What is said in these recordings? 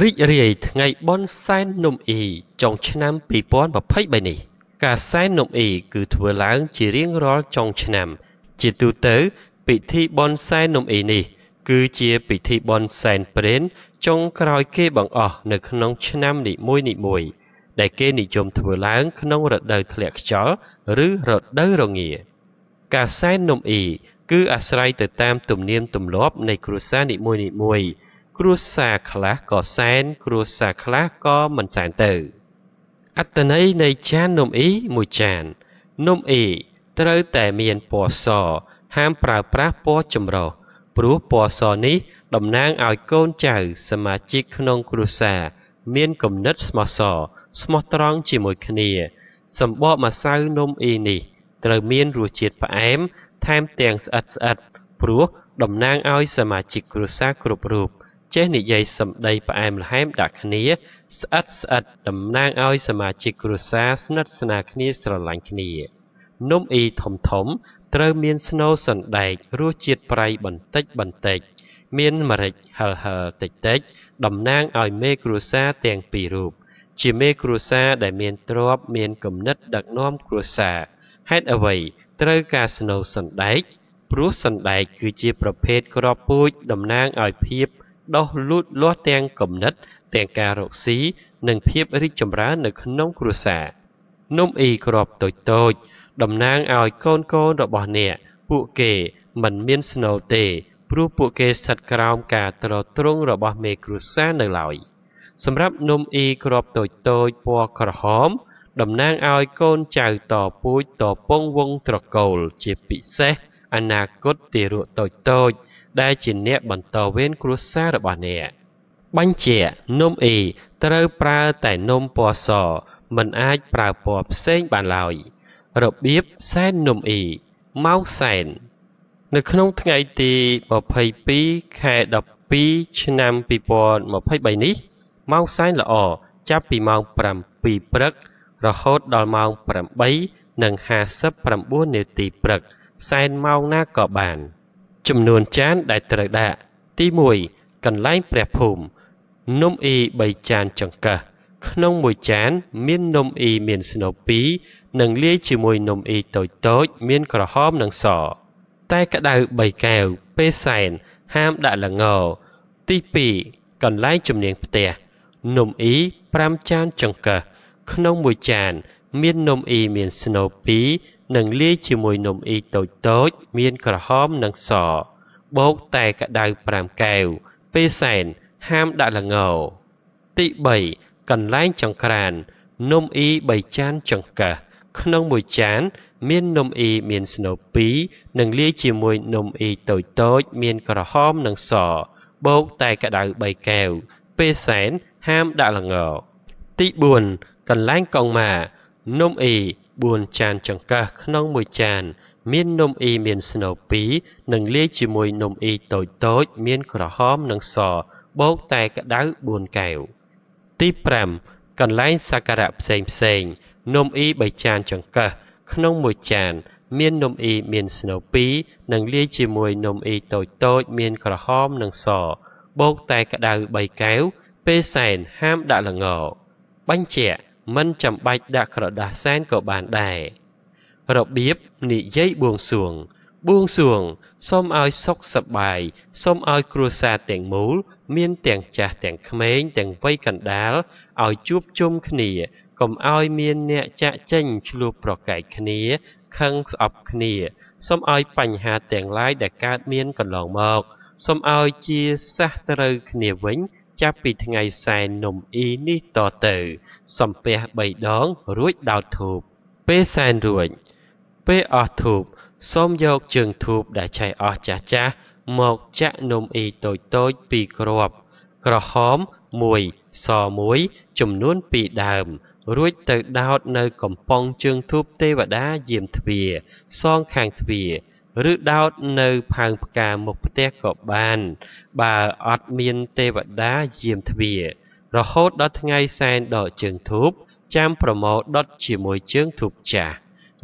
រីករាយថ្ងៃបុណ្យសែននំអ៊ីចុងឆ្នាំ2023នេះ ការសែននំអ៊ីគឺធ្វើឡើងជារៀងរាល់ចុងឆ្នាំ ជាទូទៅ ពិធីបុណ្យសែននំអ៊ីនេះគឺជា ពិធីបុណ្យសែនព្រេនចុងក្រោយគេបង្អស់នៅក្នុងឆ្នាំនីមួយនីមួយ ដែលគេនិយមធ្វើឡើង ក្នុងរដូវធ្លាក់ខ្យល់ឬរដូវរងាការសែននំអ៊ីគឺអាស្រ័យទៅតាម ទំនៀមទម្លាប់ នៃគ្រួសារនីមួយៗគ្រួសារខ្លះក៏សែនគ្រួសារខ្លះក៏មិនសែនទៅអត្តន័យនៃចាននំអ៊ីមួយចាននំអ៊ីត្រូវតែមានពណ៌សហាមប្រើប្រាស់ពណ៌ចម្រុះព្រោះពណ៌សនេះតំណាងឲ្យកូនចៅ សមាជិកក្នុងគ្រួសារមានគំនិតស្មោះសរស្មោះត្រង់ជាមួយគ្នាសម្បកម្សៅនំអ៊ីនេះត្រូវមានរសជាតិផ្អែម ថែមទាំងស្អិតស្អិតព្រោះតំណាងឲ្យសមាជិកគ្រួសារគ្រប់រូបចេះនិយាយសម្ដីផ្អែមល្ហែមដាក់គ្នា ស្អិតស្អិតតំណាងឲ្យសមាជិកគ្រួសារស្និទ្ធស្នាលគ្នាស្រឡាញ់គ្នា នំអ៊ីធំធំ ត្រូវមានស្នូលសណ្ដែករសជាតិប្រៃបន្តិចបន្តិច មានម្រេចហិលហិលតិចតិចតំណាងឲ្យមេគ្រួសារទាំងពីររូប ជាមេគ្រួសារដែលមានទ្រព្យមានគំនិតដឹកនាំគ្រួសារហេតុអ្វី ត្រូវការស្នូលសណ្ដែកព្រោះសណ្ដែកគឺជាប្រភេទក្របពូជតំណាងឲ្យភាពដុះលូតលាស់ទាំងគំនិតទាំងការរកស៊ីនិងភាពរីកចម្រើននៅក្នុងគ្រួសារនំអ៊ីក្របតូចតូចតំណាងឲ្យកូនកូនរបស់អ្នកពួកគេមិនមានស្នូលទេ ព្រោះពួកគេស្ថិតក្រោមការទ្រទ្រង់របស់មេគ្រួសារនៅឡើយសម្រាប់នំអ៊ីក្របតូចតូចពណ៌ក្រហមតំណាងឲ្យកូនចៅតពូជតពងវងត្រកូលជាពិសេសអនាគតទារកតូចតូចដែលជាអ្នកបន្តវេនគ្រួសាររបស់អ្នកបញ្ជាក់នំអេត្រូវប្រើតែនំពណ៌សមិនអាចប្រើពណ៌ផ្សេងបានឡើយរបៀបសែននំអេម៉ៅសែននៅក្នុងថ្ងៃទី22ខែ12ឆ្នាំ2023នេះម៉ៅសែនល្អចាប់ពីម៉ោង7ព្រឹក រហូតដល់ម៉ោង8:59នាទីព្រឹកសែនម៉ោងណាក៏បាន។ចំនួនចានដែលត្រូវដាក់ទី1កន្លែងព្រះភូមិនំអ៊ី3ចានចង្កឹះក្នុងមួយចាន មាននំអ៊ីមានស្នូ2និងលាយជាមួយនំអ៊ីតូចតូចមាន ក្រហមនិងស តែក្តៅ3កែវពេលសែនហាមដាក់ល្ងទី2កន្លែងជំនាងផ្ទះនំអ៊ី5ចានចង្កឹះក្នុងមួយចានមាននំអ៊ីមានស្នូពីនិងលាយជាមួយនំអ៊ីតូចតូចមានក្រហមនិងសបូកតែកដៅ5កែវពេលសែនហាមដាក់ល្ងទី3កន្លែងចង្ក្រាននំអ៊ី3ចានចង្កឹះក្នុងមួយចានមាននំអ៊ីមានស្នូពីនិងលាយជាមួយនំអ៊ីតូចតូចមានក្រហមនិងសបូកតែកដៅ3កែវពេលសែនហាមដាក់ល្ងទី4កន្លែងកងម៉ានំអ៊ី4ចាន ចង្កឹះក្នុងមួយចាន មាននំអ៊ីមានស្នូ2និងលាយជាមួយនំអ៊ីតូចតូចមានក្រហមនិងស បូកតែក្តៅ4កែវទី5កន្លែងសក្ការៈផ្សេងផ្សេងនំអ៊ី3ចានចង្កឹះក្នុងមួយចានមាននំអ៊ីមានស្នូ2និងលាយជាមួយនំអ៊ីតូចតូចមានក្រហមនិងសបូកតែក្តៅ3កែវពេលសែនហាមដាក់ល្ងបញ្ជាក់មិនចាំបាច់ដាក់ក្រដាសសែនក៏បានដែររបៀបនិយាយបួងសួង បួងសួងសូមឲ្យសុខសប្បាយសូមឲ្យគ្រួសារទាំងមូល មាន ទាំងចាស់ទាំងក្មេងទាំងវ័យកណ្ដាលឲ្យជួបជុំគ្នាកុំឲ្យមានអ្នកចាក់ចេញឆ្លោះប្រកែកគ្នា ខឹងស្អប់គ្នាសូមឲ្យបញ្ហាទាំងឡាយដែលកើតមានកន្លងមកសូមឲ្យជាសះត្រូវគ្នាវិញចាប់ពីថ្ងៃសែននំអ៊ីនេះតទៅ សំពះ3ដងរួចដោតធូប ពេលសែនរួចពេលអស់ធូបសូមយកជើងធូបដែលឆេះអស់ចាស់ចាស់មកចាក់នំអ៊ីតូចតូច2គ្រាប់ ក្រហម1ស1ចំនួន2ដើម រួចទៅដោតនៅកំប៉ុងជើងធូបទេវតាយាមទ្វារសងខាងទ្វារឬដោតនៅផើងផ្កាមុខផ្ទះក៏បានបើអត់មានទេវតាយាមទ្វាររហូតដល់ថ្ងៃសែនដកជើងធូប ចាំប្រមោដុតជាមួយជើងធូបចាស់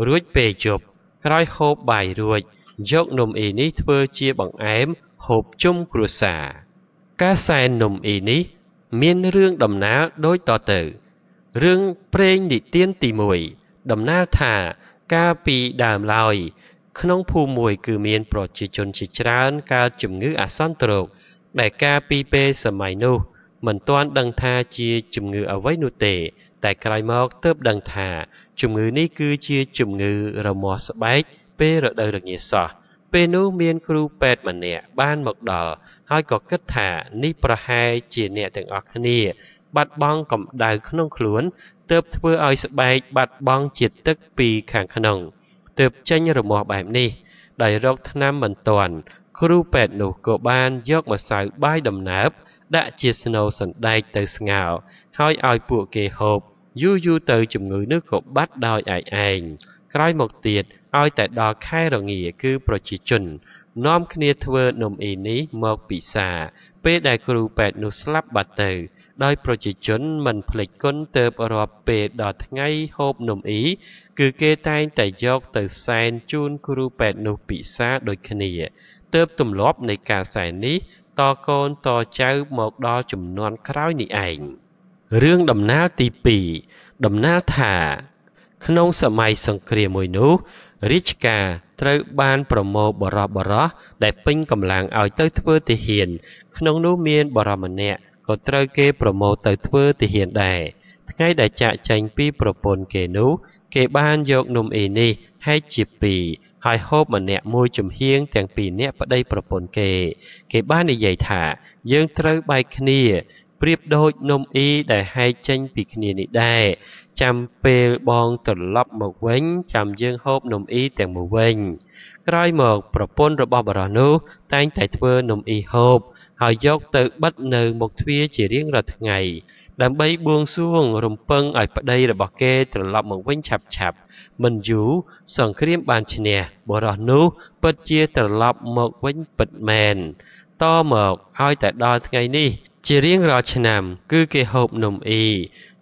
រួចពេលយប់ក្រោយហូបបាយរួច យកនំអ៊ីនេះធ្វើជាបង្អែមហូបជុំគ្រួសារការសែននំអ៊ីនេះមានរឿងដំណាលដូចតទៅរឿងព្រេងនិទានទី1ដំណាលថាកាលពីដើមឡើយក្នុងភូមិមួយគឺមាន ប្រជាជនជាច្រើនកើតជំងឺអាសន្នរោគដែលកាលពីពេលសម័យនោះមិនទាន់ដឹងថាជាជំងឺអ្វីនោះទេ តែក្រោយមកទើបដឹងថា ជំងឺនេះគឺជាជំងឺរមាស់ស្បែកពេលរដូវរងាសោះពេលនោះមានគ្រូពេទ្យម្នាក់បានមកដល់ហើយក៏គិតថានេះប្រហែលជាអ្នកទាំងអស់គ្នា បាត់បង់កម្ដៅក្នុងខ្លួនទើបធ្វើឲ្យស្បែកបាត់បង់ជាតិទឹកពីខាងក្នុង។ទើបចេញរមាស់បែបនេះដោយរកថ្នាំមិនទាន់ គ្រូពេទ្យនោះក៏បានយកម្សៅបាយដំណើបដាក់ជាស្នូលសណ្ដែកទៅស្ងោរហើយឲ្យពួកគេហូបយូរយូរទៅជំងឺនោះក៏បាត់ដោយឯឯងក្រោយមកទៀតឲ្យតែដល់ខែរងាគឺប្រជាជននាំគ្នាធ្វើនំអីនេះមកពិសា ពេលដែលគ្រូពេទ្យនោះស្លាប់បាត់ទៅដោយប្រជាជនមិនភ្លេចគុណទៅរាប់ពេលដល់ថ្ងៃហូបនំអីគឺគេតែងតែយកទៅសែនជូនគ្រូពេទ្យនោះពិសាដូចគ្នាទៅទម្លាប់នៃការសែននេះតកូនតចៅមកដល់ចំនួនក្រោយនេះឯងរឿងដំណាលទី2ដំណាលថា ក្នុងសម័យសង្គ្រាមមួយនោះរាជការត្រូវបានប្រមូលបរោះបរោះដែលពេញកម្លាំងឲ្យទៅធ្វើទាហានក្នុងនោះមាន បរមម្នាក់ក៏ត្រូវ គេប្រមូលទៅធ្វើទាហានដែរថ្ងៃដែលចាក់ចែងពី ប្រពន្ធគេនោះគេបានយកនំអីនេះហែកជាពីរហើយហូបម្នាក់មួយចំហៀងទាំងពីរនាក់ប្តី ប្រពន្ធគេ គេបាននិយាយថាយើងត្រូវបែកគ្នាប្រៀបដូចនំអ៊ីដែលហែកចេញពីគ្នានេះដែរចាំពេលបងត្រឡប់មកវិញចាំយើងហូបនំអ៊ីទាំងមួយវិញក្រោយមកប្រពន្ធរបស់បារោះនោះតែងតែធ្វើនំអ៊ីហូបហើយយកទៅបិទនៅមុខទ្វារជារៀងរាល់ថ្ងៃ ដើម្បីបួងសួងរំពឹងឲ្យប្តីរបស់គេត្រឡប់មកវិញឆាប់ឆាប់មិនយូរសង្គ្រាមបានឈ្នះបរោះនោះពិតជាត្រឡប់មកវិញពិតមែនតមកឲ្យតែដល់ថ្ងៃនេះជារៀងរាល់ឆ្នាំ គឺគេហូបនំអ៊ី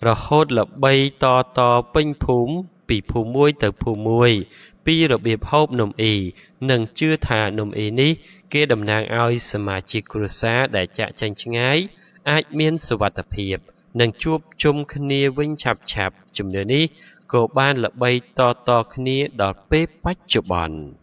រហូតល្បីតតពេញភូមិពីភូមិមួយទៅភូមិមួយពីរបៀបហូបនំអ៊ីនិងជឿថានំអ៊ីនេះ គេតំណាងឲ្យ សមាជិកគ្រួសារដែលចាក់ចែងឆ្ងាយអាចមានសុវត្ថិភាព និងជួបជុំគ្នាវិញឆាប់ឆាប់ជំនឿនេះក៏បានល្បី តតគ្នា ដល់ពេលបច្ចុប្បន្ន។